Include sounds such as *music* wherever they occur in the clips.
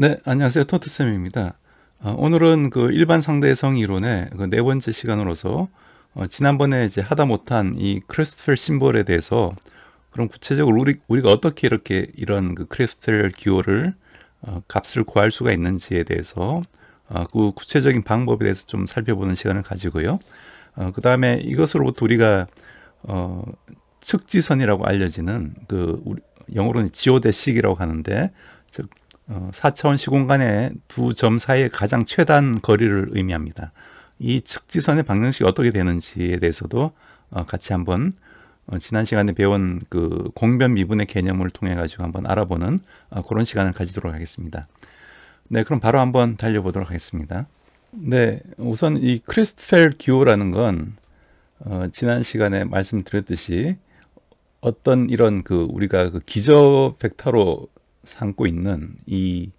네, 안녕하세요. 토트쌤입니다. 어, 오늘은 그 일반 상대성 이론의 그 네 번째 시간으로서 어, 지난번에 이제 하다 못한 이크리스텔심벌에 대해서 그럼 구체적으로 우리, 우리가 어떻게 이렇게 이런 그크리스텔 기호를 어, 값을 구할 수가 있는지에 대해서 어, 그 구체적인 방법에 대해서 좀 살펴보는 시간을 가지고요. 어, 그 다음에 이것으로부터 우리가 어, 측지선이라고 알려지는 그 우리, 영어로는 지오데식이라고 하는데 즉 4차원 어, 시공간의 두 점 사이의 가장 최단 거리를 의미합니다. 이 측지선의 방정식이 어떻게 되는지에 대해서도 어, 같이 한번 어, 지난 시간에 배운 그 공변 미분의 개념을 통해 가지고 한번 알아보는 그런 시간을 가지도록 하겠습니다. 네, 그럼 바로 한번 달려보도록 하겠습니다. 네, 우선 이 크리스펠 기호라는 건 어, 지난 시간에 말씀드렸듯이 어떤 이런 그 우리가 그 기저 벡터로 삼고 있는 이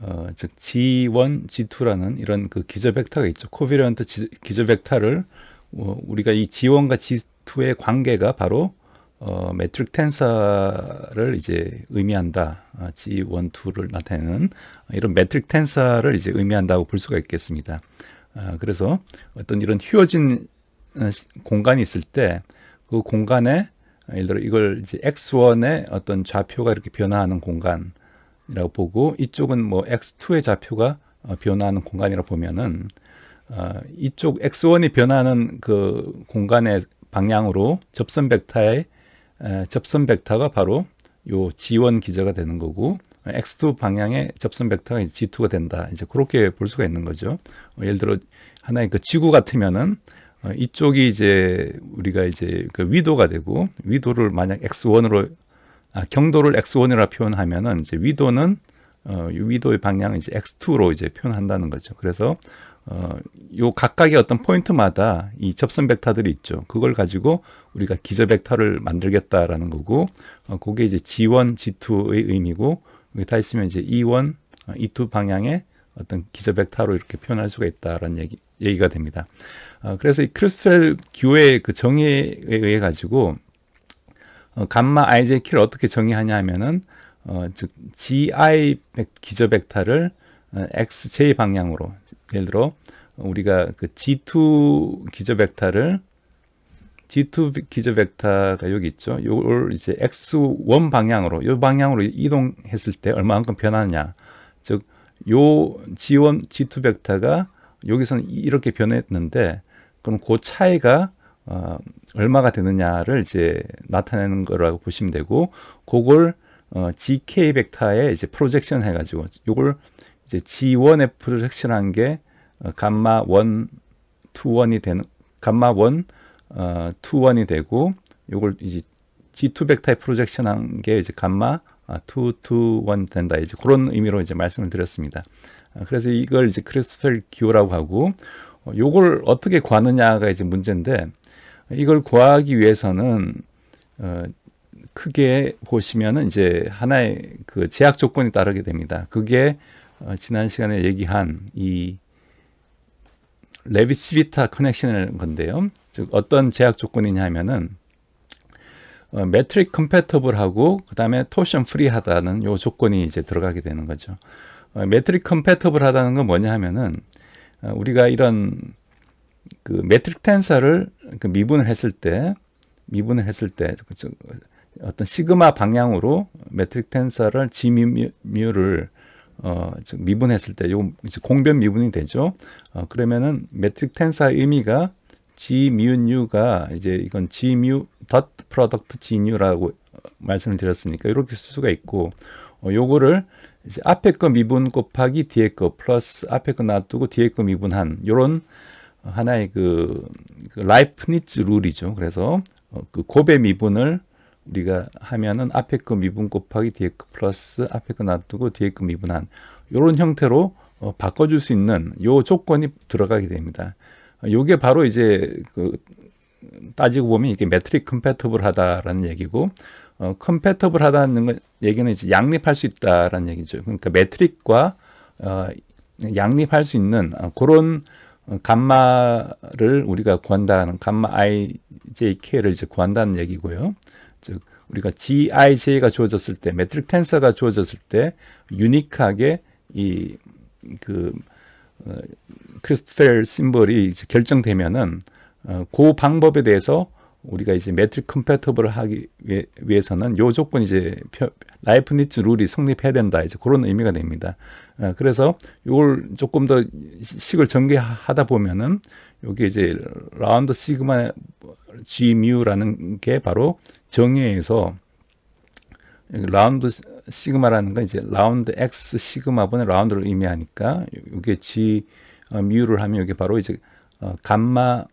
어, 즉 G1, G2라는 이런 그 기저 벡터가 있죠. 코비언트 기저 벡터를 어, 우리가 이 G1과 G2의 관계가 바로 어, 매트릭 텐서를 이제 의미한다. 어, G1, 2를 나타내는 이런 매트릭 텐서를 이제 의미한다고 볼 수가 있겠습니다. 어, 그래서 어떤 이런 휘어진 어, 공간이 있을 때 그 공간에 예를 들어 이걸 이제 x1의 어떤 좌표가 이렇게 변화하는 공간이라고 보고 이쪽은 뭐 x2의 좌표가 어, 변화하는 공간이라고 보면은 어, 이쪽 x1이 변하는 화그 공간의 방향으로 접선 벡터의 에, 접선 벡터가 바로 요 g1 기저가 되는 거고 x2 방향의 접선 벡터가 g2가 된다. 이제 그렇게 볼 수가 있는 거죠. 어, 예를 들어 하나의 그 지구 같으면은 어, 이쪽이 이제 우리가 이제 그 위도가 되고 위도를 만약 x1으로 아, 경도를 x1이라 표현하면은 이제 위도는 어, 위도의 방향을 이제 x2로 이제 표현한다는 거죠. 그래서 어, 요 각각의 어떤 포인트마다 이 접선 벡터들이 있죠. 그걸 가지고 우리가 기저 벡터를 만들겠다라는 거고, 어, 그게 이제 G1, G2의 의미고, 여기 다 있으면 이제 E1, E2 어, 방향의 어떤 기저 벡터로 이렇게 표현할 수가 있다라는 얘기, 얘기가 됩니다. 어, 그래서 이 크루스텔 교회의 그 정의에 의해 가지고 어, 감마 IJK를 어떻게 정의하냐 하면은 어, 즉 GI 기저 벡터를 어, XJ 방향으로 예를 들어 우리가 그 G2 기저 벡터를 G2 기저 벡터가 여기 있죠. 요걸 이제 X1 방향으로 요 방향으로 이동했을 때 얼마만큼 변하냐. 느즉요 G1 G2 벡터가 여기서는 이렇게 변했는데 그럼 그 차이가 어, 얼마가 되느냐를 이제 나타내는 거라고 보시면 되고 그걸 어, GK 벡터에 이제 프로젝션 해가지고 이걸 이제 G1에 프로젝션한 게 어, 감마 1, 2, 1이 되는 감마 1, 어, 2, 1이 되고 이걸 이제 G2 벡터에 프로젝션한 게 이제 감마 아, 2, 2, 1 된다 이제 그런 의미로 이제 말씀을 드렸습니다. 아, 그래서 이걸 이제 크리스탈 기호라고 하고 어, 요걸 어떻게 구하느냐가 이제 문제인데 이걸 구하기 위해서는 어, 크게 보시면은 이제 하나의 그 제약 조건이 따르게 됩니다. 그게 어, 지난 시간에 얘기한 이 레비스비타 커넥션을 건데요. 즉 어떤 제약 조건이냐면은 어, 매트릭 컴패터블하고 그다음에 토션 프리하다는 요 조건이 이제 들어가게 되는 거죠. 어, 매트릭 컴패터블하다는 건 뭐냐 하면은 어, 우리가 이런 그 매트릭 텐서를 그 미분을 했을 때 미분을 했을 때 그 어떤 시그마 방향으로 매트릭 텐서를 지미뮤를 어, 즉 미분했을 때요 이제 공변 미분이 되죠. 어, 그러면은 매트릭 텐사의 의미가 G 뮤 U가 이제 이건 G 뮤 dot product G U라고 말씀을 드렸으니까 이렇게 쓸 수가 있고 어, 요거를 이제 앞에 거 미분 곱하기 뒤에 거 플러스 앞에 거 놔두고 뒤에 거 미분한 요런 하나의 그, 그 라이프니츠 룰이죠. 그래서 어, 그 곱의 미분을 우리가 하면은 앞에 거 미분 곱하기 뒤에 거 플러스 앞에 거 놔두고 뒤에 거 미분한 요런 형태로 어, 바꿔줄 수 있는 요 조건이 들어가게 됩니다. 요게 바로 이제 그 따지고 보면 이게 매트릭 컴패터블 하다라는 얘기고 어, 컴패터블하다는 얘기는 이제 양립할 수 있다라는 얘기죠. 그러니까 매트릭과 어, 양립할 수 있는 어, 그런 감마를 우리가 구한다는 감마 ijk를 이제 구한다는 얘기고요. 즉 우리가 GIJ가 주어졌을 때 매트릭 텐서가 주어졌을 때 유니크하게 이 그 크리스펠 심벌이 결정되면은 어, 그 방법에 대해서 우리가 이제 매트릭 컴패터블을 하기 위해서는 요 조건 이제 라이프 니츠 룰이 성립해야 된다 이제 그런 의미가 됩니다. 어, 그래서 이걸 조금 더 식을 전개하다 보면은 여기 이제 라운드 시그마 G 뮤라는 게 바로 정의에서 라운드 시그마라는 건 이제 라운드 X 시그마분의 라운드를 의미하니까 이게 G 어, 뮤를 하면 이게 바로 이제 어, 감마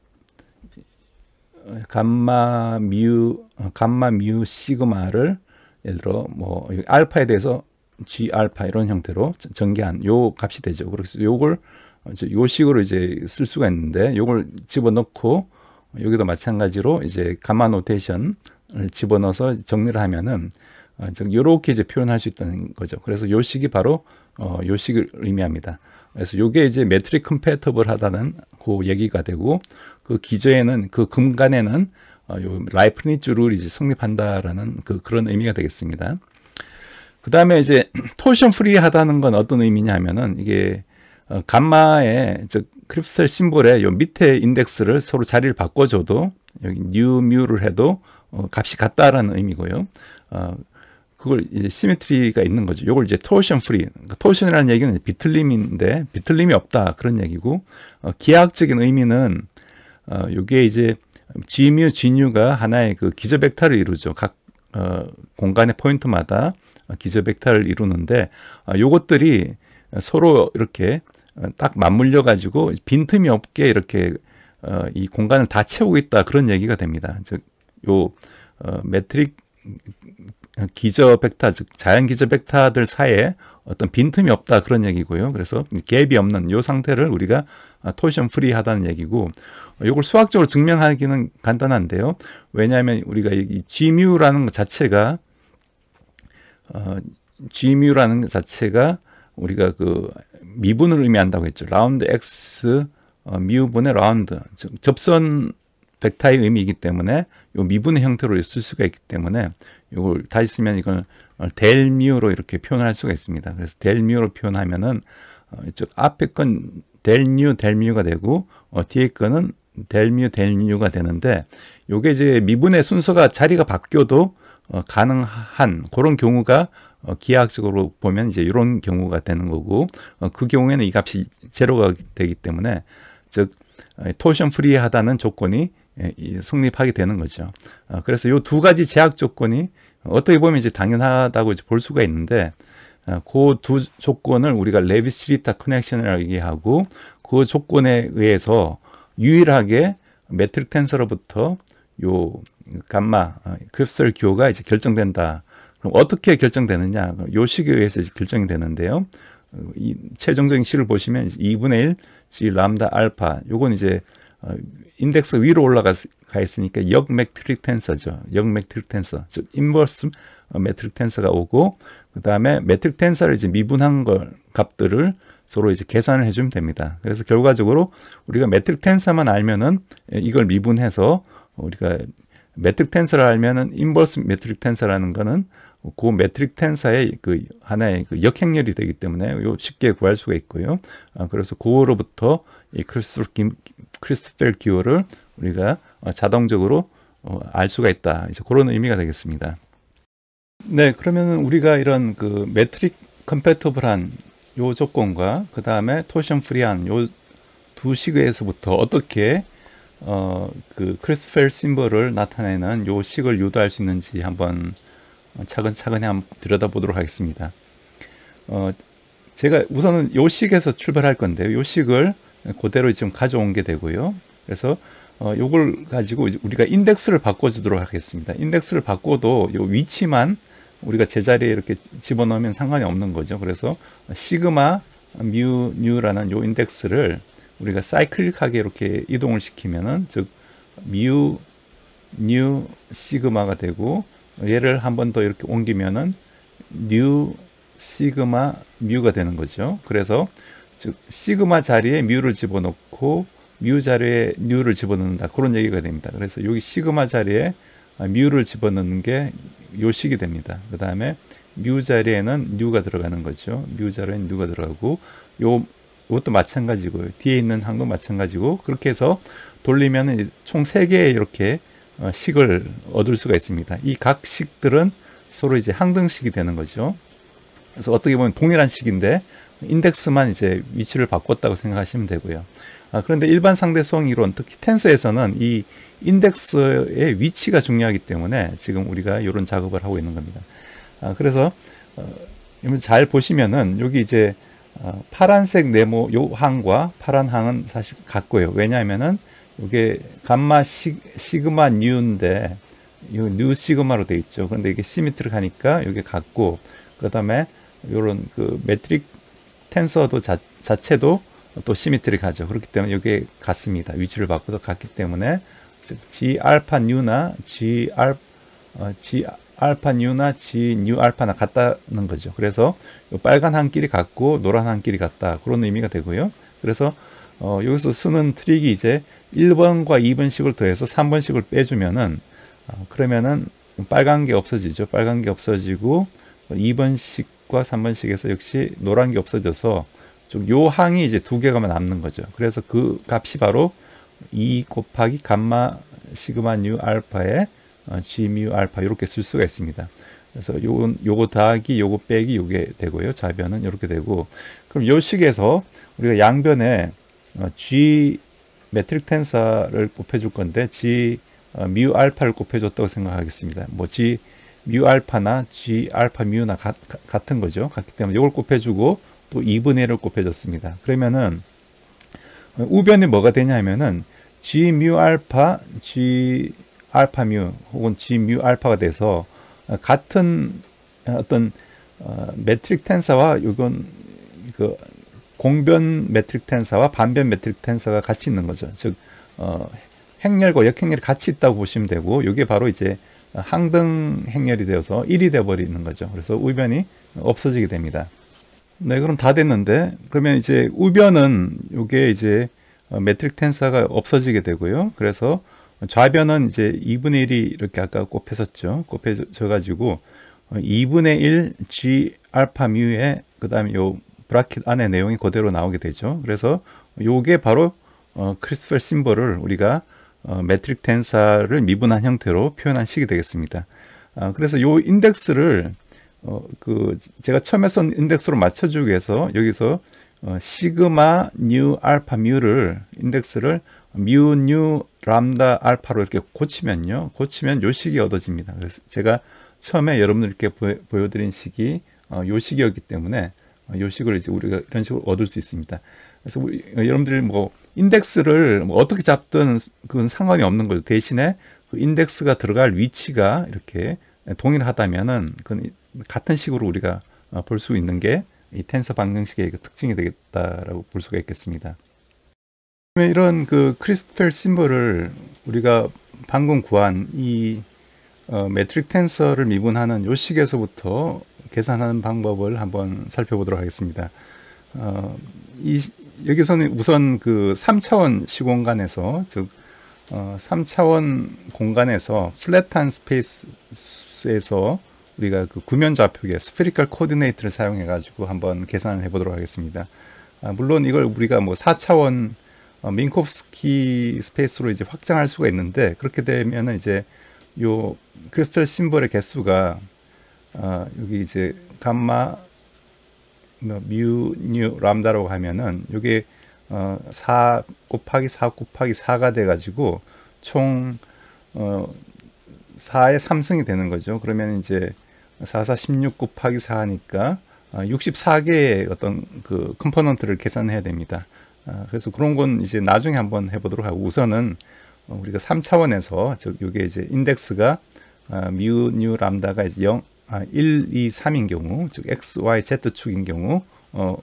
감마 뮤 감마 뮤 시그마를 예를 들어 뭐 알파에 대해서 g 알파 이런 형태로 전개한 요 값이 되죠. 그래서 요걸 요 식으로 이제 쓸 수가 있는데 요걸 집어넣고 여기도 마찬가지로 이제 감마 노테이션을 집어넣어서 정리를 하면은 어, 요렇게 이제 표현할 수 있다는 거죠. 그래서 요 식이 바로 어, 요 식을 의미합니다. 그래서 요게 이제 매트릭 컴패터블 하다는 그 얘기가 되고 그 기저에는 그 근간에는 어, 요 라이프니츠 룰이 이제 성립한다라는 그 그런 의미가 되겠습니다. 그 다음에 이제 *clears throat* 토션 프리하다는 건 어떤 의미냐면은 이게 어, 감마의 즉 크립스텔 심볼의 요 밑에 인덱스를 서로 자리를 바꿔줘도 여기 뉴 뮤를 해도 어, 값이 같다라는 의미고요. 어, 그걸 이제 시메트리가 있는 거죠. 요걸 이제 토션 프리. 그러니까 토션이라는 얘기는 비틀림인데 비틀림이 없다 그런 얘기고 어, 기하학적인 의미는 어, 요게 이제 지뮤, 진유가 하나의 그 기저 벡터를 이루죠. 각 어, 공간의 포인트마다 기저 벡터를 이루는데 어, 요것들이 서로 이렇게 딱 맞물려 가지고 빈틈이 없게 이렇게 어, 이 공간을 다 채우고 있다 그런 얘기가 됩니다. 즉 요 어, 매트릭 기저 벡터 즉 자연 기저 벡터들 사이에 어떤 빈틈이 없다 그런 얘기고요. 그래서 갭이 없는 요 상태를 우리가 토션 프리하다는 얘기고 이걸 수학적으로 증명하기는 간단한데요. 왜냐하면 우리가 이 Gμ라는 것 자체가 어, Gμ라는 것 자체가 우리가 그 미분을 의미한다고 했죠. 라운드 x 어, 미분의 라운드 즉 접선 벡터의 의미이기 때문에 이 미분의 형태로 쓸 수가 있기 때문에 이걸 다시 쓰면 이걸 델뮤로 이렇게 표현할 수가 있습니다. 그래서 델뮤로 표현하면은 어, 이쪽 앞에 건델 뮤, 델뮤가 되고 어, 뒤에 거는 델뮤 델뮤가 되는데 요게 이제 미분의 순서가 자리가 바뀌어도 어, 가능한 그런 경우가 어, 기하학적으로 보면 이제 이런 경우가 되는 거고 어, 그 경우에는 이 값이 제로가 되기 때문에 즉 어, 토션 프리하다는 조건이 예, 성립하게 되는 거죠. 아, 그래서 이 두 가지 제약 조건이 어떻게 보면 이제 당연하다고 이제 볼 수가 있는데 그두 아, 조건을 우리가 레비스리타 커넥션이라고 얘기하고 그 조건에 의해서 유일하게 메트릭 텐서로부터 요 감마 크립설 어, 기호가 이제 결정된다. 그럼 어떻게 결정되느냐? 요 식에 의해서 결정이 되는데요. 어, 이 최종적인 식을 보시면 2분의 1 G 람다 알파. 요건 이제 어, 인덱스 위로 올라가 있으니까 역 매트릭 텐서죠. 역 매트릭 텐서. 즉 인버스 매트릭 텐서가 오고 그다음에 매트릭 텐서를 이제 미분한 걸 값들을 서로 이제 계산을 해주면 됩니다. 그래서 결과적으로 우리가 매트릭 텐서만 알면은 이걸 미분해서 우리가 매트릭 텐서를 알면은 인버스 매트릭 텐서라는 거는 그 매트릭 텐사의 그 하나의 그 역행렬이 되기 때문에 요 쉽게 구할 수가 있고요. 아, 그래서 그로부터 이 크리스펠 기호를 우리가 어, 자동적으로 어, 알 수가 있다. 이제 그런 의미가 되겠습니다. 네, 그러면 우리가 이런 그 매트릭 컴패터블한 요 조건과 그 다음에 토션 프리한 요두 시그에서부터 어떻게 어, 그 크리스펠 심벌을 나타내는 요 식을 유도할 수 있는지 한번 차근차근히 한번 들여다보도록 하겠습니다. 어, 제가 우선은 요 식에서 출발할 건데요. 요 식을 그대로 지금 가져온 게 되고요. 그래서 어, 요걸 가지고 우리가 인덱스를 바꿔주도록 하겠습니다. 인덱스를 바꿔도 요 위치만 우리가 제자리에 이렇게 집어넣으면 상관이 없는 거죠. 그래서 시그마 뮤 뉴라는 요 인덱스를 우리가 사이클릭하게 이렇게 이동을 시키면은 즉뮤 뉴 시그마가 되고 얘를 한 번 더 이렇게 옮기면은 뉴 시그마 뮤가 되는 거죠. 그래서 즉 시그마 자리에 뮤를 집어넣고 뮤 자리에 뉴를 집어넣는다. 그런 얘기가 됩니다. 그래서 여기 시그마 자리에 아, 뮤를 집어넣는 게 요식이 됩니다. 그 다음에 뮤 자리에는 뉴가 들어가는 거죠. 뮤 자리에는 뉴가 들어가고 요 이것도 마찬가지고요. 뒤에 있는 항도 마찬가지고 그렇게 해서 돌리면 총 3개의 이렇게 어, 식을 얻을 수가 있습니다. 이 각 식들은 서로 이제 항등식이 되는 거죠. 그래서 어떻게 보면 동일한 식인데 인덱스만 이제 위치를 바꿨다고 생각하시면 되고요. 아, 그런데 일반 상대성 이론, 특히 텐스에서는 이 인덱스의 위치가 중요하기 때문에 지금 우리가 이런 작업을 하고 있는 겁니다. 아, 그래서 어, 잘 보시면은 여기 이제 어, 파란색 네모 요 항과 파란 항은 사실 같고요. 왜냐하면은 이게 감마 시, 시그마 뉴인데 이뉴 시그마로 돼 있죠. 그런데 이게 시미트를가니까 이게 같고 그다음에 요런 그 매트릭 텐서도 자, 자체도 또 시미트를 가죠. 그렇기 때문에 이게 같습니다. 위치를 바꿔서 같기 때문에 즉 G 알파 뉴나 G 알 어, G 알파 뉴나 G 뉴 알파나 같다는 거죠. 그래서 빨간 한 끼리 같고 노란 한 끼리 같다 그런 의미가 되고요. 그래서 어, 여기서 쓰는 트릭이 이제 1번과 2번식을 더해서 3번식을 빼주면은 어, 그러면은 빨간 게 없어지죠. 빨간 게 없어지고 2번식과 3번식에서 역시 노란 게 없어져서 좀요 항이 이제 두 개가 남는 거죠. 그래서 그 값이 바로 2 e 곱하기 감마 시그마 뉴 알파에 어, G 뮤 알파 이렇게 쓸 수가 있습니다. 그래서 요건 요거 더하기 요거 빼기 요게 되고요. 좌변은 이렇게 되고 그럼 요 식에서 우리가 양변에 어, G 매트릭 텐서를 곱해줄 건데 G 어, 뮤 알파를 곱해줬다고 생각하겠습니다. 뭐 G 뮤 알파나 G 알파 뮤나 가, 가, 같은 거죠. 같기 때문에 요걸 곱해주고 또 2분의 1을 곱해줬습니다. 그러면은 우변이 뭐가 되냐면은 G 뮤 알파, G 알파 뮤 혹은 G 뮤 알파가 돼서 같은 어떤 어, 매트릭 텐사와 이건 그 공변 매트릭 텐사와 반변 매트릭 텐사가 같이 있는 거죠. 즉 어, 행렬과 역행렬이 같이 있다고 보시면 되고 이게 바로 이제 항등 행렬이 되어서 1이 되어버리는 거죠. 그래서 우변이 없어지게 됩니다. 네, 그럼 다 됐는데 그러면 이제 우변은 이게 이제 어, 매트릭 텐사가 없어지게 되고요. 그래서 좌변은 이제 2분의 1이 이렇게 아까 곱해졌죠. 곱해져 가지고 2분의 어, 1 g 알파 뮤에 그 다음에 요 브라켓 안에 내용이 그대로 나오게 되죠. 그래서 요게 바로 어, 크리스펠 심벌을 우리가 어, 매트릭 텐사를 미분한 형태로 표현한 식이 되겠습니다. 아, 그래서 요 인덱스를 어, 그 제가 처음에 쓴 인덱스로 맞춰주기 위해서 여기서 어, 시그마 뉴 알파 뮤를 인덱스를 뮤 뉴 람다 알파로 이렇게 고치면요 고치면 요 식이 얻어집니다 그래서 제가 처음에 여러분들께 보여, 드린 식이 어, 요 식이었기 때문에 어, 요 식을 이제 우리가 이런 식으로 얻을 수 있습니다 그래서 여러분들이 뭐 인덱스를 뭐 어떻게 잡든 그건 상관이 없는 거죠 대신에 그 인덱스가 들어갈 위치가 이렇게 동일하다면은 그건 같은 식으로 우리가 볼 수 있는 게이 텐서 방정식의 그 특징이 되겠다라고 볼 수가 있겠습니다. 이런 그 크리스펠 심볼을 우리가 방금 구한 이 어, 매트릭 텐서를 미분하는 요 식에서부터 계산하는 방법을 한번 살펴보도록 하겠습니다. 어, 이, 여기서는 우선 그 3차원 시공간에서 즉 어, 3차원 공간에서 플랫한 스페이스에서 우리가 그 구면 좌표계 스페리컬 코디네이트를 사용해 가지고 한번 계산을 해 보도록 하겠습니다. 아, 물론 이걸 우리가 뭐 4차원 어, 민코프스키 스페이스로 이제 확장할 수가 있는데 그렇게 되면 이제 요 크리스탈 심벌의 개수가 어, 여기 이제 감마 뭐 뮤, 뉴, 람다라고 하면은 요게 어, 4 곱하기 4 곱하기 4가 돼 가지고 총 어, 4의 3승이 되는 거죠. 그러면 이제 44, 16 곱하기 4니까 64개의 아, 어떤 그 컴포넌트를 계산해야 됩니다. 아, 그래서 그런 건 이제 나중에 한번 해보도록 하고 우선은 어, 우리가 3차원에서 즉 이게 이제 인덱스가 아, 뮤, 뉴, 람다가 이제 0, 아, 1, 2, 3인 경우 즉 x, y, z축인 경우 어,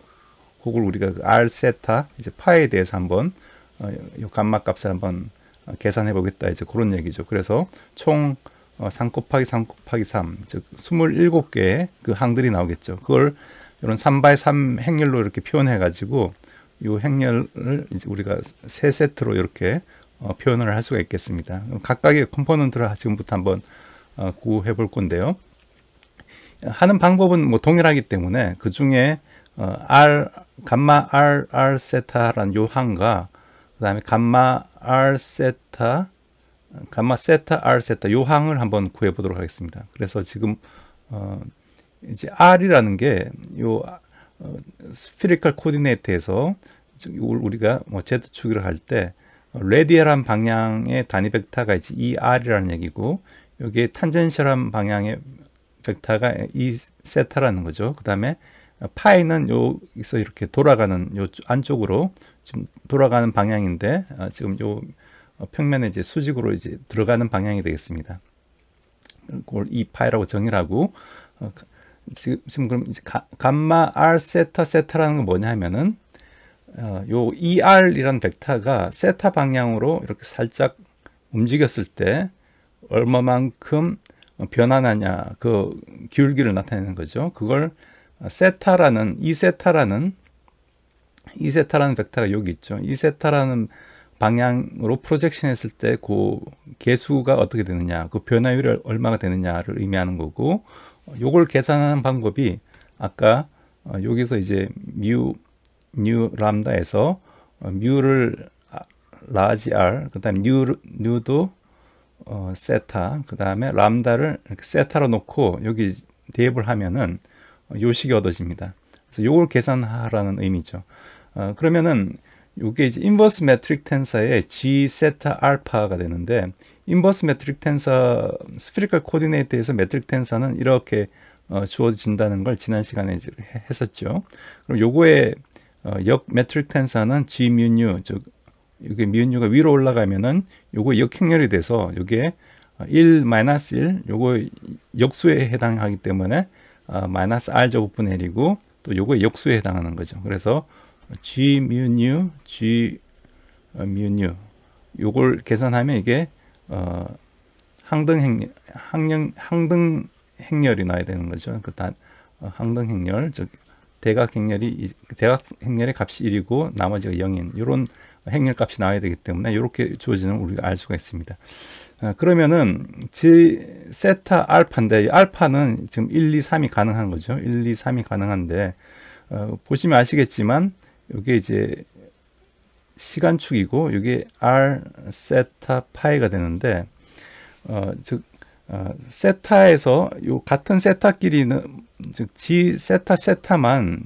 혹을 우리가 그 r 세타 이제 파에 대해서 한번 어, 요 감마 값을 한번 계산해 보겠다 이제 그런 얘기죠. 그래서 총3 어, 곱하기 3 곱하기 3, 즉 27개의 그 항들이 나오겠죠. 그걸 이런 3바3 행렬로 이렇게 표현해 가지고 이 행렬을 우리가 세 세트로 이렇게 어, 표현을 할 수가 있겠습니다. 각각의 컴포넌트를 지금부터 한번 어, 구해 볼 건데요. 하는 방법은 뭐 동일하기 때문에 그 중에 어, r 감마 r r 세타란 요 항과 그다음에 감마 r 세타 감마 세타 r 세타 요 항을 한번 구해 보도록 하겠습니다. 그래서 지금 어, 이제 r이라는 게요 어, 스피리컬 코디네이트에서 우리가 뭐 z 축이라 할때 레디얼한 방향의 단위 벡터가 이제 e r이라는 얘기고 여기에 탄젠셜한 방향의 벡터가 이 세타라는 거죠. 그다음에 파이는 여기서 이렇게 돌아가는 요 안쪽으로 지금 돌아가는 방향인데 어, 지금 요 어, 평면에 이제 수직으로 이제 들어가는 방향이 되겠습니다. 그걸 이 파이라고 정의 하고 어, 지금, 지금 그럼 이제 가, 감마 r 세타 세타라는 건 뭐냐 면은 어, 요 r 이라 벡터가 세타 방향으로 이렇게 살짝 움직였을 때 얼마만큼 변환하냐 그 기울기를 나타내는 거죠. 그걸 세타라는 이세타라는 이세타라는 벡터가 여기 있죠. 이세타라는 방향으로 프로젝션 했을 때그 개수가 어떻게 되느냐, 그 변화율이 얼마가 되느냐를 의미하는 거고, 요걸 계산하는 방법이 아까 어, 여기서 이제 뮤, 뉴 람다에서 뮤를 라지 r, 그 다음에 뉴, 뉴도 어, 세타, 그 다음에 람다를 세타로 놓고 여기 대입을 하면은 어, 요식이 얻어집니다. 그래서 요걸 계산하라는 의미죠. 어, 그러면은 요게 이제 인버스 매트릭 텐서의 G 세타 알파가 되는데 인버스 매트릭 텐서 스피리컬 코디네이트에서 매트릭 텐서는 이렇게 어, 주어진다는 걸 지난 시간에 했었죠. 그럼 요거의 어, 역 매트릭 텐서는 G 뮤뉴 즉 이게 미은유가 위로 올라가면은 요거 역행렬이 돼서 요게 1 어, 마이너스 1 요거 역수에 해당하기 때문에 어, 마이너스 어, r 제곱분의 1고또 요거 역수에 해당하는 거죠. 그래서 G mu G mu 요걸 계산하면 이게 어, 항등 행렬 항령 항등 행렬이 나야 되는 거죠. 그단 어, 항등 행렬 즉 대각 행렬이 대각 행렬의 값이 1이고 나머지가 0인 이런 행렬 값이 나와야 되기 때문에 이렇게 주어지는 우리가 알 수가 있습니다. 어, 그러면은 지 세타 알파인데 알파는 지금 1, 2, 3이 가능한 거죠. 1, 2, 3이 가능한데 어, 보시면 아시겠지만 이게 이제 시간축이고 이게 r 세타 파이가 되는데 어, 즉 어, 세타에서 요 같은 세타끼리는 즉 g 세타 세타만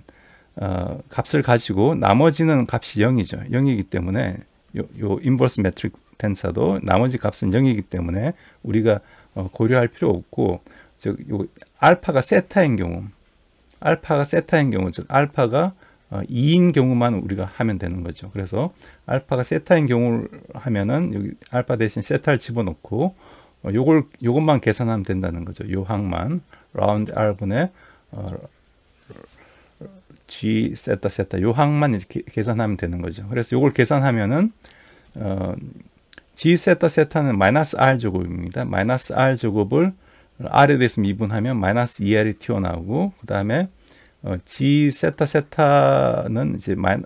어, 값을 가지고 나머지는 값이 0이죠. 0이기 때문에 요, 요 인버스 매트릭 텐사도 나머지 값은 0이기 때문에 우리가 어, 고려할 필요 없고 즉 요 알파가 세타인 경우 알파가 세타인 경우 즉 알파가 2인 어, 경우만 우리가 하면 되는 거죠. 그래서 알파가 세타인 경우를 하면은 여기 알파 대신 세타를 집어넣고 어, 요걸 요것만 계산하면 된다는 거죠. 요 항만 라운드 r분의 어, g 세타 세타 요 항만 이렇게 계산하면 되는 거죠. 그래서 요걸 계산하면은 어, g 세타 세타는 마이너스 r 제곱입니다. 마이너스 r 제곱을 r에 대해서 미분하면 마이너스 2r이 튀어나오고 그 다음에 어, G 세타 세타는 이제 마이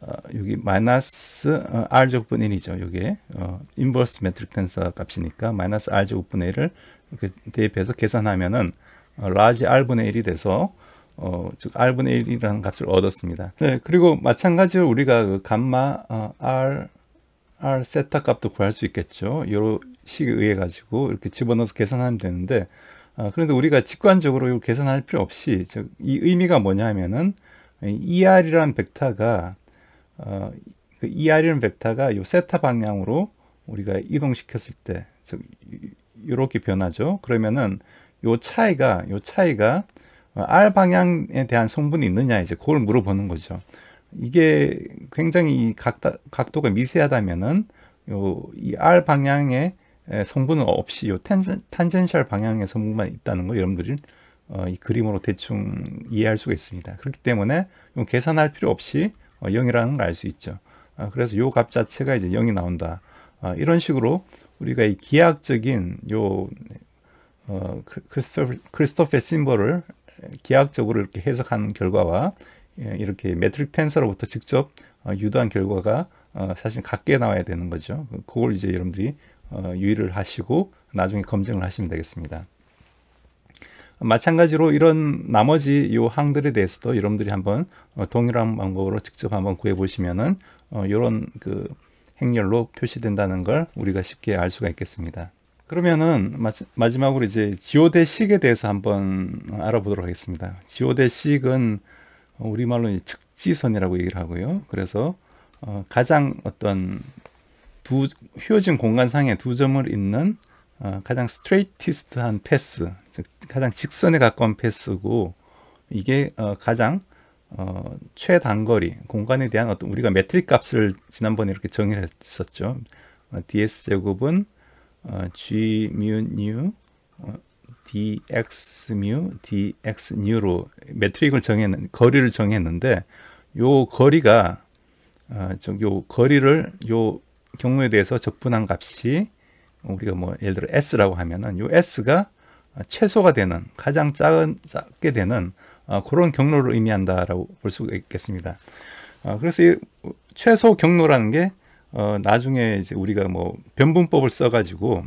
어, 여기 마이너스 어, R 제곱분 1이죠. 이게 어, 인버스 매트릭 텐서 값이니까 마이너스 R 제곱분 1을 이렇게 대입해서 계산하면은 어, 라지 R분의 1이 돼서 어, 즉 R분의 1이라는 값을 얻었습니다. 네, 그리고 마찬가지로 우리가 그 감마 어, R R 세타 값도 구할 수 있겠죠. 요 식에 의해 가지고 이렇게 집어넣어서 계산하면 되는데 어, 그런데 우리가 직관적으로 계산할 필요 없이 즉 이 의미가 뭐냐면은 ER이라는 벡터가 어, 그 ER이라는 벡터가 요 세타 방향으로 우리가 이동시켰을 때 즉 이렇게 변하죠. 그러면은 요 차이가 요 차이가 어, R 방향에 대한 성분이 있느냐 이제 그걸 물어보는 거죠. 이게 굉장히 각다, 각도가 미세하다면은 요이 R 방향에 성분은 없이 요 탄젠, 셜 방향의 성분만 있다는 거 여러분들이 어, 이 그림으로 대충 이해할 수가 있습니다. 그렇기 때문에 계산할 필요 없이 어, 0이라는 걸 알 수 있죠. 아, 그래서 요 값 자체가 이제 0이 나온다. 아, 이런 식으로 우리가 이 기하학적인 요 어, 크리스토페 심볼을 기하학적으로 이렇게 해석한 결과와 예, 이렇게 매트릭 텐서로부터 직접 어, 유도한 결과가 어, 사실 같게 나와야 되는 거죠. 그, 그걸 이제 여러분들이 어, 유의를 하시고 나중에 검증을 하시면 되겠습니다. 마찬가지로 이런 나머지 요 항들에 대해서도 여러분들이 한번 어, 동일한 방법으로 직접 한번 구해 보시면은 이런 어, 그 행렬로 표시된다는 걸 우리가 쉽게 알 수가 있겠습니다. 그러면은 마지막으로 이제 지오데식에 대해서 한번 알아보도록 하겠습니다. 지오데식은 우리말로 측지선이라고 얘기를 하고요. 그래서 가장 어떤 두 휘어진 공간상에 두 점을 잇는 어, 가장 스트레이티스트한 패스, 즉 가장 직선에 가까운 패스고 이게 어, 가장 어, 최단거리 공간에 대한 어떤 우리가 매트릭 값을 지난번에 이렇게 정의 했었죠. 어, ds 제곱은 어, g mu n 어, dx mu dx nu로 매트릭을 정했는 거리를 정했는데 요 거리가 어, 요 거리를 요 경우에 대해서 적분한 값이 우리가 뭐 예를 들어 S라고 하면은 요 S가 최소가 되는 가장 작은 작게 되는 어, 그런 경로를 의미한다라고 볼수가 있겠습니다. 어, 그래서 이 최소 경로라는 게 어, 나중에 이제 우리가 뭐 변분법을 써가지고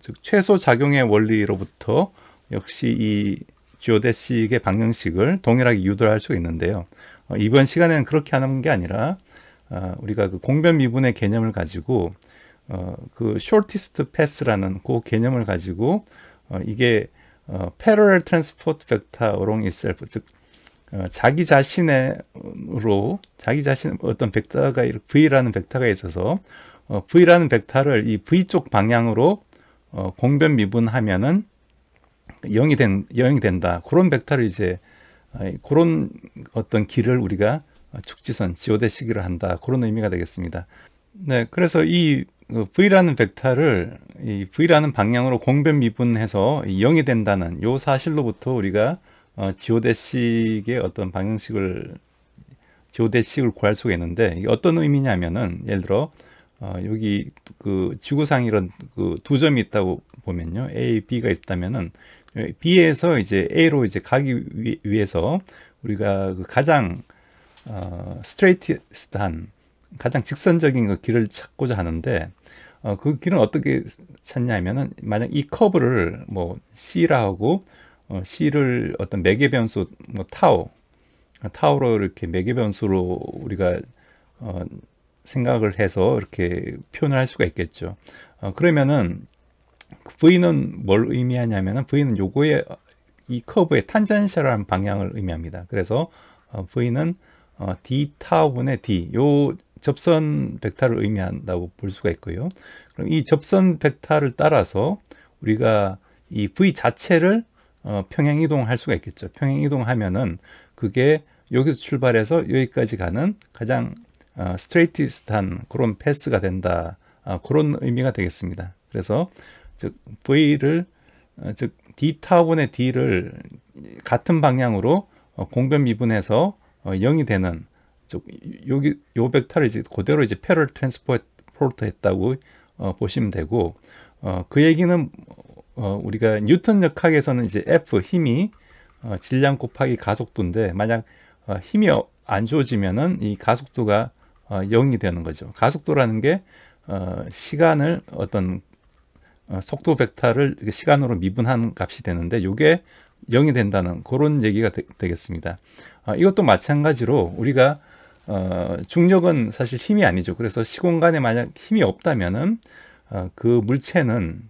즉 최소 작용의 원리로부터 역시 이 지오데식의 방정식을 동일하게 유도할 수 있는데요. 어, 이번 시간에는 그렇게 하는 게 아니라 어, 우리가 그 공변 미분의 개념을 가지고 어, 그 shortest pass라는 그 개념을 가지고 어, 이게 어, parallel transport vector along itself 즉 어, 자기 자신으로 자기 자신 어떤 벡터가 v라는 벡터가 있어서 어, v라는 벡터를 이 v 쪽 방향으로 어, 공변 미분하면은 0이 된 0이 된다 그런 벡터를 이제 어, 그런 어떤 길을 우리가 어, 축지선, 지오데 시기를 한다. 그런 의미가 되겠습니다. 네, 그래서 이 그 V라는 벡터를 이 V라는 방향으로 공변 미분해서 0이 된다는 요 사실로부터 우리가 어, 지오데식의 어떤 방향식을 지오대식을 구할 수가 있는데 어떤 의미냐면은 예를 들어 어, 여기 그 지구상 이런 그 두 점이 있다고 보면요 A, B가 있다면은 B에서 이제 A로 이제 가기 위, 해서 우리가 그 가장 어, 스트레이트한 가장 직선적인 그 길을 찾고자 하는데 어, 그 길은 어떻게 찾냐면은 만약 이 커브를 뭐 C라 하고 어, C를 어떤 매개 변수 뭐타오타오로 어, 이렇게 매개 변수로 우리가 어, 생각을 해서 이렇게 표현을 할 수가 있겠죠. 어, 그러면은 그 V는 뭘 의미하냐면은 V는 요거의 이 커브의 탄젠셜한 방향을 의미합니다. 그래서 어, V는 어, d 타분의 d 요 접선 벡터를 의미한다고 볼 수가 있고요. 그럼 이 접선 벡터를 따라서 우리가 이 v 자체를 어, 평행 이동할 수가 있겠죠. 평행 이동하면은 그게 여기서 출발해서 여기까지 가는 가장 어, 스트레이티스트한 그런 패스가 된다. 어, 그런 의미가 되겠습니다. 그래서 즉 v를 어, 즉 d 타분의 d를 같은 방향으로 어, 공변 미분해서 어, 0이 되는 여기 요 벡터를 이제 그대로 이제 패럴 트랜스포트 했다고 어, 보시면 되고 어, 그 얘기는 어, 우리가 뉴턴 역학에서는 이제 F 힘이 어, 질량 곱하기 가속도인데 만약 어, 힘이 안 좋아지면은 이 가속도가 어, 0이 되는 거죠. 가속도라는 게 어, 시간을 어떤 어, 속도 벡터를 시간으로 미분한 값이 되는데 요게 0이 된다는 그런 얘기가 되, 겠습니다 어, 아, 이것도 마찬가지로 우리가 어, 중력은 사실 힘이 아니죠. 그래서 시공간에 만약 힘이 없다면은 어, 그 물체는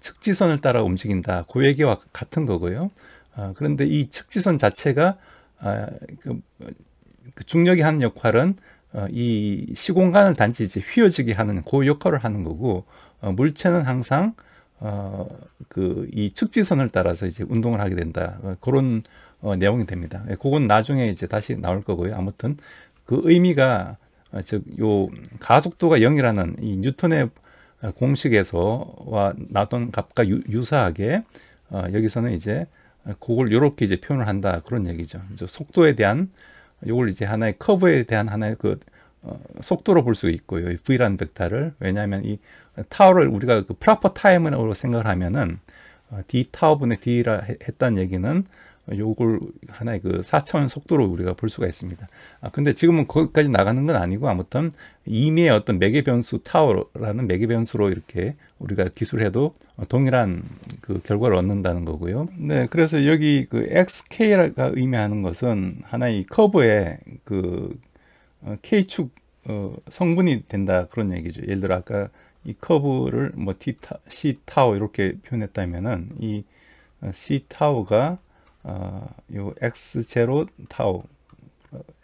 측지선을 따라 움직인다. 그 얘기와 같은 거고요. 어, 그런데 이 측지선 자체가 어, 그, 그 중력이 하는 역할은 어, 이 시공간을 단지 이제 휘어지게 하는 그 역할을 하는 거고 어, 물체는 항상 어, 그 이 측지선을 따라서 이제 운동을 하게 된다. 어, 그런 어, 내용이 됩니다. 예, 그건 나중에 이제 다시 나올 거고요. 아무튼 그 의미가 어, 즉요 가속도가 영이라는이 뉴턴의 공식에서와 나왔던 값과 유, 사하게 어, 여기서는 이제 그걸 요렇게 이제 표현을 한다 그런 얘기죠. 속도에 대한 요걸 이제 하나의 커브에 대한 하나의 그 어, 속도로 볼 수 있고요. 이 V라는 벡터를 왜냐하면 이 타워를 우리가 그 프라퍼 타임으로 생각을 하면은 d 타워분의 d라 했던 얘기는 요걸 하나의 그 4차원 속도로 우리가 볼 수가 있습니다. 아, 근데 지금은 거기까지 나가는 건 아니고 아무튼 이미의 어떤 매개 변수 타워라는 매개 변수로 이렇게 우리가 기술해도 동일한 그 결과를 얻는다는 거고요. 네, 그래서 여기 그 xk가 의미하는 것은 하나의 커브의 그 어, k축 어, 성분이 된다 그런 얘기죠. 예를 들어 아까 이 커브를 뭐 t 타, c 타워 이렇게 표현했다면은 이 c 어, 타워가 어, 요 x 제로 타워,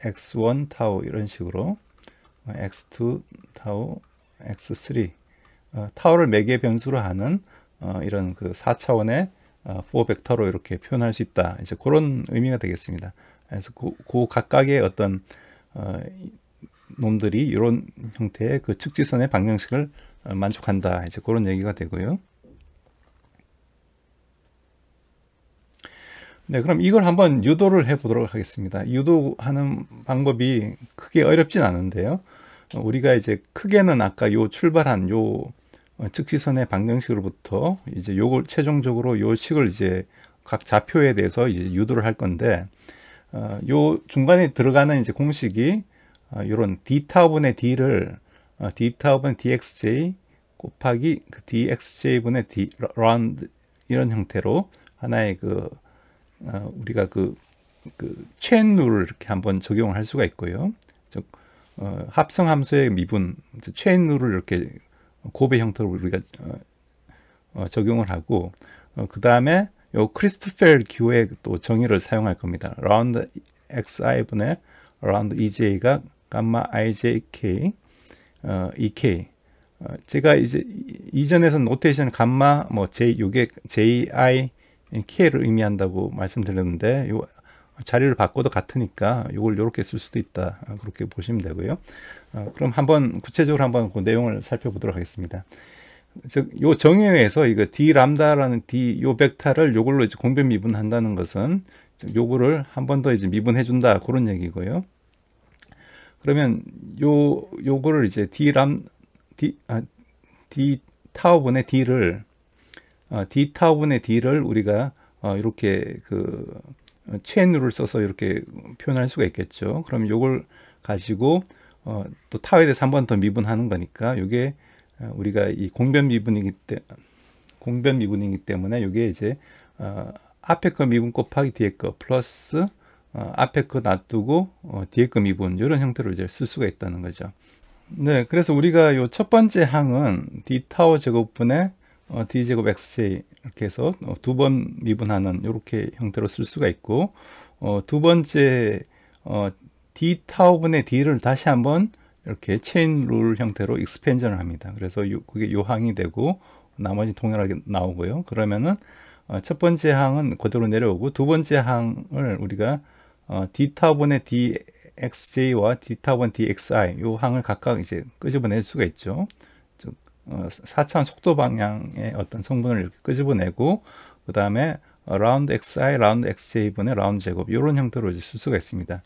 x1 타워 이런 식으로 x2 타워, x3 어, 타워를 어, 매개 변수로 하는 어, 이런 그 4차원의 어, 4 벡터로 이렇게 표현할 수 있다. 이제 그런 의미가 되겠습니다. 그래서 그, 그 각각의 어떤 어, 놈들이 이런 형태의 그 측지선의 방정식을 만족한다 이제 그런 얘기가 되고요. 네, 그럼 이걸 한번 유도를 해 보도록 하겠습니다. 유도하는 방법이 크게 어렵진 않은데요. 우리가 이제 크게는 아까 요 출발한 요 어, 즉시선의 방정식으로부터 이제 요걸 최종적으로 요 식을 이제 각 좌표에 대해서 이제 유도를 할 건데 어, 요 중간에 들어가는 이제 공식이 어, 요런 어, d 타분의 d를 어, d타업은 dxj 곱하기 그 dxj분의 d round 이런 형태로 하나의 그 어, 우리가 그, 그 체인 룰을 이렇게 한번 적용을 할 수가 있고요. 즉 어, 합성 함수의 미분 체인 룰을 이렇게 고배 형태로 우리가 어, 어, 적용을 하고 어, 그 다음에 요 크리스토펠 기호의 또 정의를 사용할 겁니다. round xi 분의 round ej가 감마 ijk 어, EK 어, 제가 이제 이전에선 노테이션 감마 뭐 J 요게 JI K를 의미한다고 말씀드렸는데 요 자리를 바꿔도 같으니까 요걸 요렇게 쓸 수도 있다 아, 그렇게 보시면 되고요 어, 그럼 한번 구체적으로 한번 그 내용을 살펴보도록 하겠습니다 즉 요 정의에서 이거 d 람다라는 d 요 벡터를 요걸로 이제 공변 미분한다는 것은 요거를 한 번 더 이제 미분해 준다 그런 얘기고요 그러면 요 요거를 이제 d람 d 아, d 타워분의 d를 어, d 타워분의 d를 우리가 어, 이렇게 그 체인룰을 어, 써서 이렇게 표현할 수가 있겠죠. 그럼 요걸 가지고 어, 또 타워에 대해서 한번 더 미분하는 거니까 요게 어, 우리가 이 공변 미분이기 때 공변 미분이기 때문에 요게 이제 어, 앞에 거 미분 곱하기 뒤에 거 플러스 어, 앞에 거 놔두고 어, 뒤에 거 미분 이런 형태로 이제 쓸 수가 있다는 거죠. 네, 그래서 우리가 요 첫 번째 항은 d 타워 제곱분의 어, d 제곱 xj 이렇게 해서 어, 두번 미분하는 이렇게 형태로 쓸 수가 있고 어, 두 번째 어, d 타워분의 d를 다시 한번 이렇게 체인 룰 형태로 익스펜션을 합니다. 그래서 요, 그게 요 항이 되고 나머지 동일하게 나오고요. 그러면은 어, 첫 번째 항은 그대로 내려오고 두 번째 항을 우리가 어, d 타본의 dxj와 d 타본 dxi 요 항을 각각 이제 끄집어낼 수가 있죠. 즉 어, 4차원 속도 방향의 어떤 성분을 이렇게 끄집어내고 그 다음에 라운드 xi, 라운드 xj분의 라운드 제곱 이런 형태로 이제 쓸 수가 있습니다.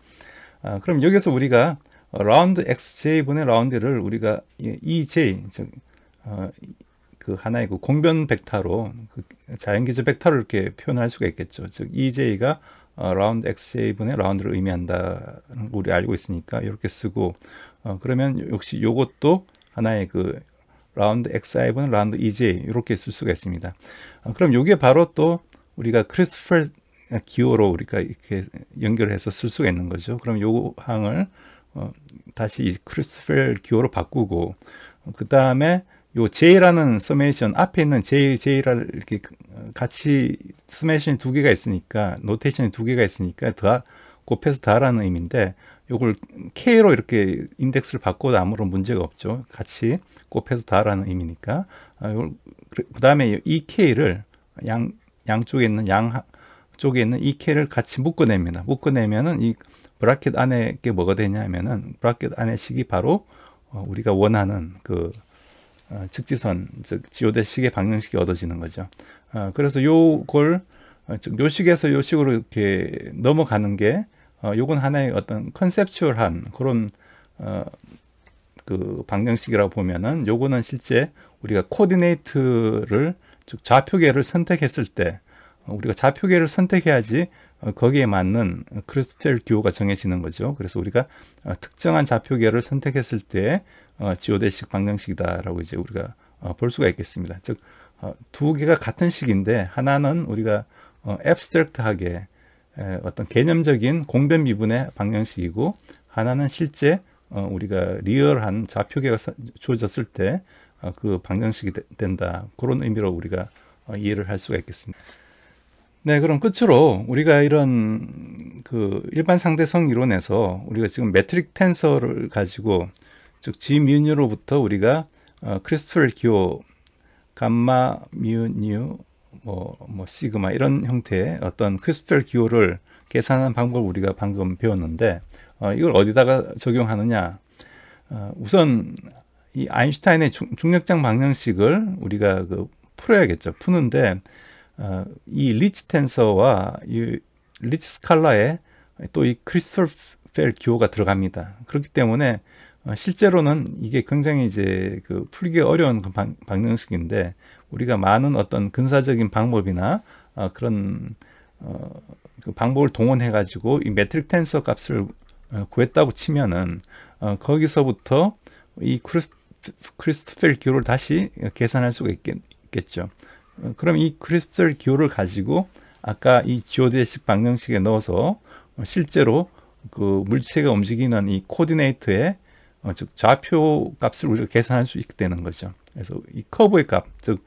아, 그럼 여기서 우리가 라운드 xj분의 라운드를 우리가 ej 즉 어, 그 하나의 그 공변 벡터로 그 자연기제 벡터로 이렇게 표현할 수가 있겠죠. 즉 ej가 어, 라운드 x의 의 라운드를 의미한다는 우리 알고 있으니까 이렇게 쓰고 어, 그러면 역시 이것도 하나의 그 라운드 x i 은 라운드 ej 이렇게 쓸 수가 있습니다. 어, 그럼 요게 바로 또 우리가 크리스토퍼 기호로 우리가 이렇게 연결해서 쓸 수가 있는 거죠. 그럼 요 항을 어, 다시 크리스토퍼 기호로 바꾸고 어, 그 다음에 요 J라는 서메이션 앞에 있는 J, J를 이렇게 그, 같이 스메이션이 두 개가 있으니까 노테이션이 두 개가 있으니까 더 곱해서 더라는 의미인데 요걸 K로 이렇게 인덱스를 바꿔도 아무런 문제가 없죠. 같이 곱해서 더라는 의미니까 아, 그 다음에 이 K를 양, 양쪽에 있는 양 쪽에 있는 이 K를 같이 묶어냅니다. 묶어내면은 이 브라켓 안에 게 뭐가 되냐면은 브라켓 안에 식이 바로 어, 우리가 원하는 그 측지선, 어, 즉 지오대식의 방정식이 얻어지는 거죠. 어, 그래서 요걸 어, 즉 요식에서 요식으로 이렇게 넘어가는 게 요건 하나의 어떤 컨셉츄얼한 그런 그 방정식이라고 보면은 요거는 실제 우리가 코디네이트를 즉 좌표계를 선택했을 때 우리가 좌표계를 선택해야지 거기에 맞는 크리스텔 기호가 정해지는 거죠. 그래서 우리가 특정한 좌표계를 선택했을 때 어, 지오대식 방정식이다라고 이제 우리가 어, 볼 수가 있겠습니다. 즉, 어, 두 개가 같은 식인데 하나는 우리가 어, 앱스트랙트하게 에, 어떤 개념적인 공변 미분의 방정식이고 하나는 실제 어, 우리가 리얼한 좌표계가 주어졌을 때그 어, 방정식이 되, 된다 그런 의미로 우리가 어, 이해를 할 수가 있겠습니다. 네, 그럼 끝으로 우리가 이런 그 일반 상대성 이론에서 우리가 지금 매트릭 텐서를 가지고 즉 G뮤뉴로부터 우리가 어, 크리스톨 기호 감마 뮤뉴 뭐, 뭐 시그마 이런 형태의 어떤 크리스톨 기호를 계산하는 방법을 우리가 방금 배웠는데 어, 이걸 어디다가 적용하느냐 어, 우선 이 아인슈타인의 중, 중력장 방정식을 우리가 그 풀어야겠죠 푸는데 어, 이리치 텐서와 이리치 스칼라에 또 이 크리스톨 펠 기호가 들어갑니다 그렇기 때문에 어, 실제로는 이게 굉장히 이제 그 풀기 어려운 그 방, 방정식인데 우리가 많은 어떤 근사적인 방법이나 어, 그런 어, 그 방법을 동원해 가지고 이 매트릭 텐서 값을 어, 구했다고 치면은 어, 거기서부터 이 크리스, 크리스토펠 기호를 다시 계산할 수가 있겠, 죠 어, 그럼 이 크리스토펠 기호를 가지고 아까 이 지오데식 방정식에 넣어서 실제로 그 물체가 움직이는 이코디네이트에 어, 즉 좌표 값을 우리가 계산할 수 있게 되는 거죠. 그래서 이 커브의 값, 즉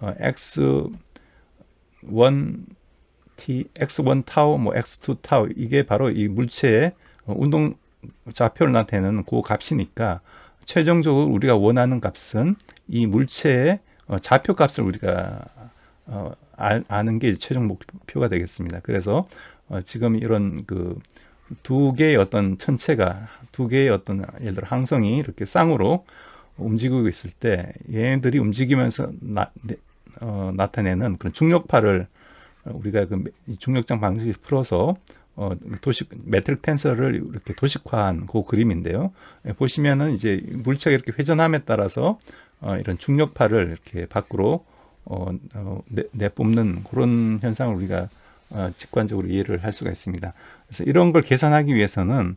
어, x1 t, x1 타우, 뭐 x2 타우 이게 바로 이 물체의 운동 좌표를 나타내는 그 값이니까 최종적으로 우리가 원하는 값은 이 물체의 어, 좌표 값을 우리가 어, 아, 아는 게 최종 목표가 되겠습니다. 그래서 어, 지금 이런 그 두 개의 어떤 천체가 두 개의 어떤 예를 들어 항성이 이렇게 쌍으로 움직이고 있을 때 얘네들이 움직이면서 나, 네, 어, 타내는 그런 중력파를 우리가 그 중력장 방식을 풀어서 어, 도식 매트릭 텐서를 이렇게 도식화한 그 그림인데요. 예, 보시면은 이제 물체가 이렇게 회전함에 따라서 어, 이런 중력파를 이렇게 밖으로 어, 어, 내, 내뿜는 그런 현상을 우리가 어, 직관적으로 이해를 할 수가 있습니다. 그래서 이런 걸 계산하기 위해서는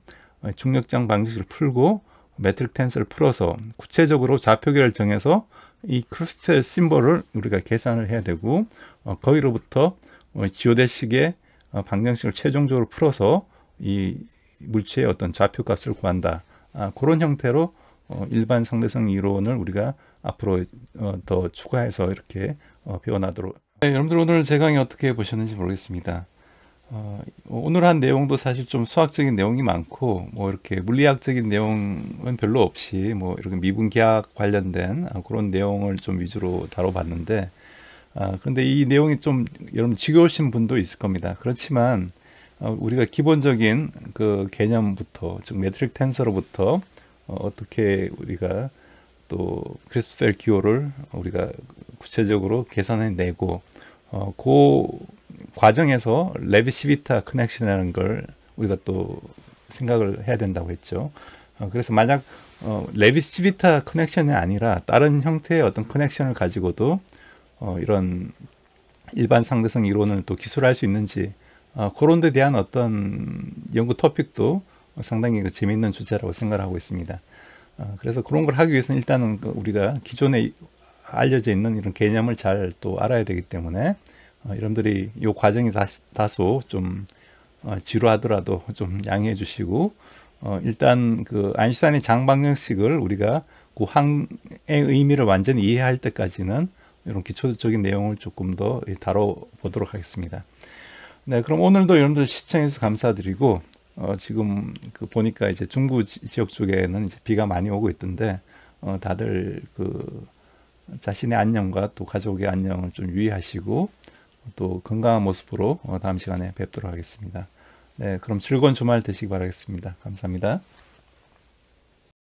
중력장 방식을 풀고 매트릭 텐서를 풀어서 구체적으로 좌표계를 정해서 이크리스탈 심볼을 우리가 계산을 해야 되고 어, 거기로부터 어, 지오대식의 어, 방정식을 최종적으로 풀어서 이 물체의 어떤 좌표값을 구한다 아, 그런 형태로 어, 일반 상대성 이론을 우리가 앞으로 어, 더 추가해서 이렇게 어, 배워나도록 네, 여러분들 오늘 제 강의 어떻게 보셨는지 모르겠습니다. 어, 오늘 한 내용도 사실 좀 수학적인 내용이 많고 뭐 이렇게 물리학적인 내용은 별로 없이 뭐 이렇게 미분기학 관련된 아, 그런 내용을 좀 위주로 다뤄봤는데 아, 그런데 이 내용이 좀 여러분 지겨우신 분도 있을 겁니다. 그렇지만 어, 우리가 기본적인 그 개념부터 즉 매트릭 텐서로부터 어, 떻게 우리가 또 크리스펠 기호를 우리가 구체적으로 계산해내고 어, 그 과정에서 레비 시비타 커넥션이라는 걸 우리가 또 생각을 해야 된다고 했죠. 어, 그래서 만약 어, 레비 시비타 커넥션이 아니라 다른 형태의 어떤 커넥션을 가지고도 어, 이런 일반 상대성 이론을 또 기술할 수 있는지 어, 그런 데 대한 어떤 연구 토픽도 상당히 그 재미있는 주제라고 생각하고 있습니다. 어, 그래서 그런 걸 하기 위해서는 일단은 그 우리가 기존에 알려져 있는 이런 개념을 잘 또 알아야 되기 때문에 여러분들이 어, 이 과정이 다, 소좀 어, 지루하더라도 좀 양해해 주시고 어, 일단 그안시슈의 장방정식을 우리가 그 항의 의미를 완전히 이해할 때까지는 이런 기초적인 내용을 조금 더 다뤄보도록 하겠습니다. 네, 그럼 오늘도 여러분들 시청해서 감사드리고 어, 지금 그 보니까 이제 중부 지역 쪽에는 이제 비가 많이 오고 있던데 어, 다들 그 자신의 안녕과 또 가족의 안녕을 좀 유의하시고 또 건강한 모습으로 어, 다음 시간에 뵙도록 하겠습니다. 네, 그럼 즐거운 주말 되시기 바라겠습니다. 감사합니다.